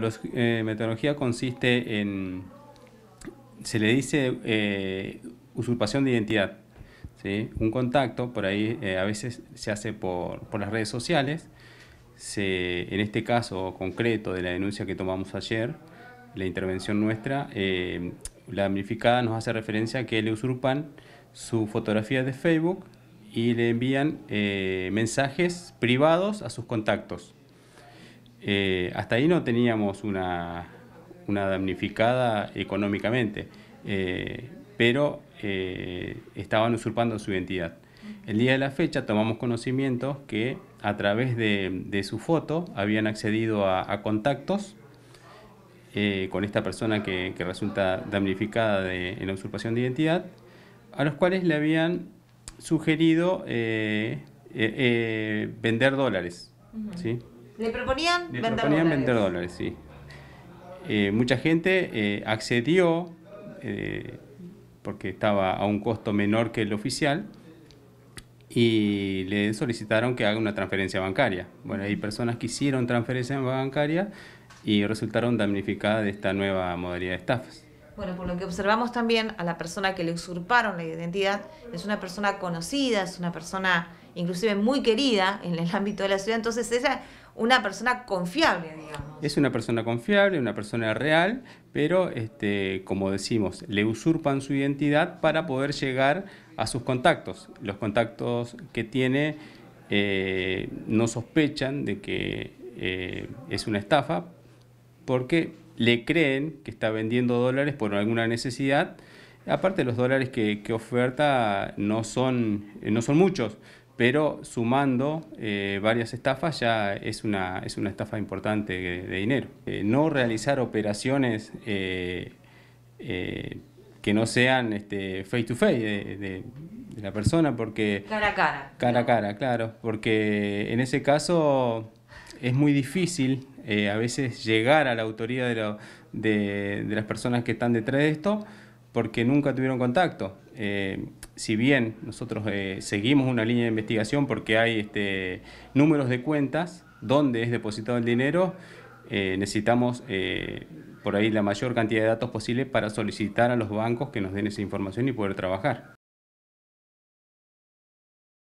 metodología, eh, metodología consiste en, se le dice eh, usurpación de identidad. ¿sí? Un contacto, por ahí eh, a veces se hace por, por las redes sociales, se, en este caso concreto de la denuncia que tomamos ayer, la intervención nuestra, la damnificada nos hace referencia a que le usurpan su fotografía de Facebook y le envían mensajes privados a sus contactos. Eh, hasta ahí no teníamos una, damnificada económicamente, eh, pero eh, estaban usurpando su identidad. El día de la fecha tomamos conocimiento que a través de, su foto habían accedido a, contactos con esta persona que, resulta damnificada de, en la usurpación de identidad, a los cuales le habían sugerido vender dólares. Le proponían vender dólares. sí. Eh, mucha gente eh, accedió eh, porque estaba a un costo menor que el oficial y le solicitaron que haga una transferencia bancaria. Bueno, hay personas que hicieron transferencia bancaria y resultaron damnificadas de esta nueva modalidad de estafas. Bueno, por lo que observamos también a la persona que le usurparon la identidad, es una persona conocida, es una persona inclusive muy querida en el ámbito de la ciudad, entonces ella es una persona confiable, digamos. Es una persona confiable, una persona real, pero este, como decimos, le usurpan su identidad para poder llegar a sus contactos. Los contactos que tiene eh, no sospechan de que eh, es una estafa porque le creen que está vendiendo dólares por alguna necesidad. Aparte los dólares que, que oferta no son, eh, no son muchos, pero sumando eh, varias estafas ya es una, estafa importante de, dinero. Eh, no realizar operaciones eh, que no sean face to face de, la persona, porque... Cara a cara. Cara a cara, claro, porque en ese caso es muy difícil a veces llegar a la autoridad de, de las personas que están detrás de esto porque nunca tuvieron contacto. Eh, si bien nosotros eh, seguimos una línea de investigación porque hay este, números de cuentas donde es depositado el dinero, eh, necesitamos por ahí la mayor cantidad de datos posible para solicitar a los bancos que nos den esa información y poder trabajar.